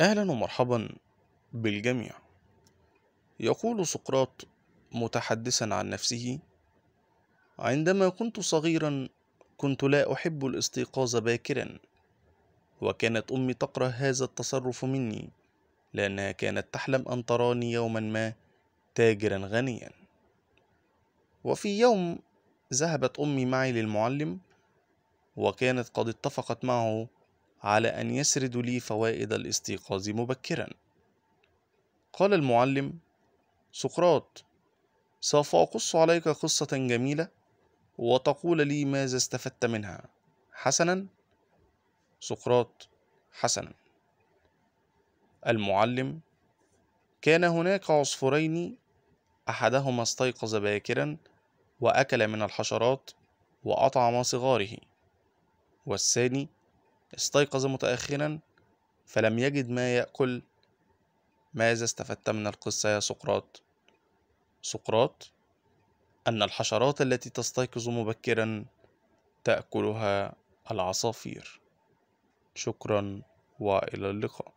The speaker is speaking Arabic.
أهلا ومرحبا بالجميع يقول سقراط متحدثا عن نفسه عندما كنت صغيرا كنت لا أحب الاستيقاظ باكرا وكانت أمي تكره هذا التصرف مني لأنها كانت تحلم أن تراني يوما ما تاجرا غنيا وفي يوم ذهبت أمي معي للمعلم وكانت قد اتفقت معه على أن يسرد لي فوائد الاستيقاظ مبكرا قال المعلم سقراط سوف أقص عليك قصة جميلة وتقول لي ماذا استفدت منها حسنا سقراط حسنا المعلم كان هناك عصفورين أحدهما استيقظ باكرا وأكل من الحشرات وأطعم صغاره والثاني استيقظ متأخرا فلم يجد ما يأكل ماذا استفدت من القصة يا سقراط؟ سقراط أن الحشرات التي تستيقظ مبكرا تأكلها العصافير شكرا وإلى اللقاء